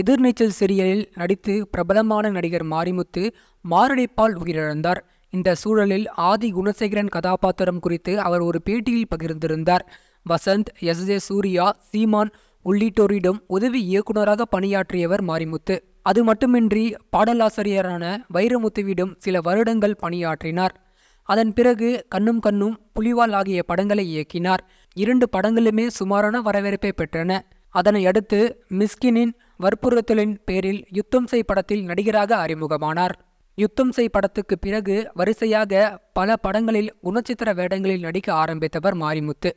எதிர்நீச்சல் சிறியலில் நடித்து பிரபலமான நடிகர் மாரிமுத்து மாரடைப்பால் உயிரிழந்தார் இந்த சூழலில் ஆதி குணசேகரன் கதாபாத்திரம் குறித்து அவர் ஒரு பேட்டியில் பகிர்ந்திருந்தார் வசந்த் எஸ் ஜே சூர்யா சீமான் உள்ளிட்டோரிடம் உதவி இயக்குநராக பணியாற்றியவர் மாரிமுத்து அது மட்டுமின்றி பாடலாசிரியரான வைரமுத்துவிடம் சில வருடங்கள் பணியாற்றினார் அதன் பிறகு கண்ணும் கண்ணும் புலிவால் ஆகிய படங்களை இயக்கினார் இரண்டு படங்களுமே சுமாரான வரவேற்பை பெற்றன அதனை அடுத்து மிஸ்கினின் வற்புறுத்தலின் பேரில் யுத்தம் செய் படத்தில் நடிகராக அறிமுகமானார் யுத்தம் செய் படத்துக்கு பிறகு வரிசையாக பல படங்களில் குணச்சித்திர வேடங்களில் நடிக்க ஆரம்பித்தவர் மாரிமுத்து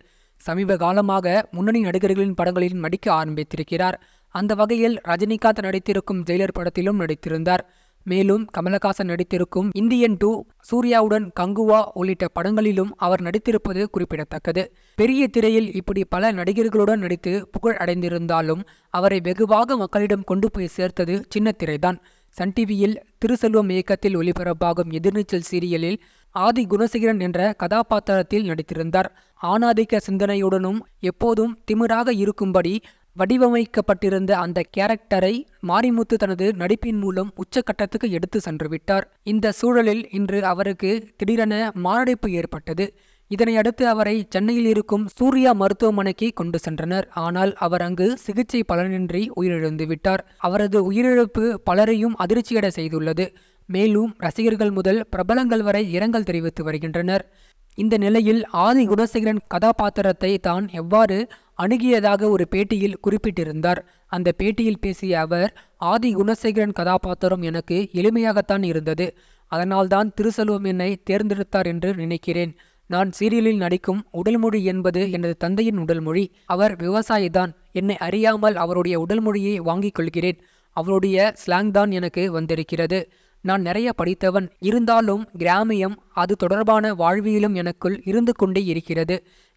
சமீப காலமாக முன்னணி நடிகர்களின் படங்களில் நடிக்க ஆரம்பித்திருக்கிறார் அந்த வகையில் ரஜினிகாந்த் நடித்திருக்கும் ஜெயிலர் படத்திலும் நடித்திருந்தார் மேலும் கமலஹாசன் நடித்திருக்கும் இந்தியன் டூ சூர்யாவுடன் கங்குவா உள்ளிட்ட படங்களிலும் அவர் நடித்திருப்பது குறிப்பிடத்தக்கது பெரிய திரையில் இப்படி பல நடிகர்களுடன் நடித்து புகழ் அடைந்திருந்தாலும் அவரை வெகுவாக மக்களிடம் கொண்டு போய் சேர்த்தது சின்ன திரைதான் சன் டிவியில் திருசெல்வம் இயக்கத்தில் ஒளிபரப்பாகும் எதிர்நீச்சல் சீரியலில் ஆதி குணசேகரன் என்ற கதாபாத்திரத்தில் நடித்திருந்தார் ஆணாதிக்க சிந்தனையுடனும் எப்போதும் திமிராக இருக்கும்படி வடிவமைக்கப்பட்டிருந்த அந்த கேரக்டரை மாரிமுத்து தனது நடிப்பின் மூலம் உச்சக்கட்டத்துக்கு எடுத்து சென்று விட்டார் இந்த சூழலில் இன்று அவருக்கு திடீரென மாரடைப்பு ஏற்பட்டது இதனையடுத்து அவரை சென்னையில் இருக்கும் சூர்யா மருத்துவமனைக்கு கொண்டு சென்றனர் ஆனால் அவர் அங்கு சிகிச்சை பலனின்றி உயிரிழந்து விட்டார் அவரது உயிரிழப்பு பலரையும் அதிர்ச்சியட செய்துள்ளது மேலும் ரசிகர்கள் முதல் பிரபலங்கள் வரை இரங்கல் தெரிவித்து வருகின்றனர் இந்த நிலையில் ஆதி குணசேகரன் கதாபாத்திரத்தை தான் எவ்வாறு அணுகியதாக ஒரு பேட்டியில் குறிப்பிட்டிருந்தார் அந்த பேட்டியில் பேசிய அவர் ஆதி குணசேகரன் கதாபாத்திரம் எனக்கு எளிமையாகத்தான் இருந்தது அதனால்தான் திருசெல்வம் என்னை தேர்ந்தெடுத்தார் என்று நினைக்கிறேன் நான் சீரியலில் நடிக்கும் உடல்மொழி என்பது எனது தந்தையின் உடல்மொழி அவர் விவசாயிதான் என்னை அறியாமல் அவருடைய உடல்மொழியை வாங்கிக் கொள்கிறேன் அவருடைய ஸ்லாங் தான் எனக்கு வந்திருக்கிறது நான் நிறைய படித்தவன் இருந்தாலும் கிராமியம் அது தொடர்பான வாழ்வியலும் எனக்குள் இருந்து கொண்டே இருக்கிறது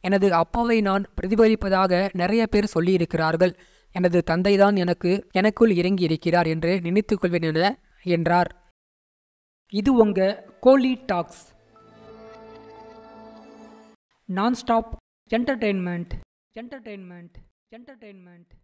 எனது அப்பாவை நான் பிரதிபலிப்பதாக நிறைய பேர் சொல்லியிருக்கிறார்கள் எனது தந்தைதான் எனக்கு எனக்குள் இறங்கி இருக்கிறார் என்று நினைத்துக்கொள்வேன் கொள்வேன் என என்றார் இது உங்க Kolly talks non stop entertainment entertainment entertainment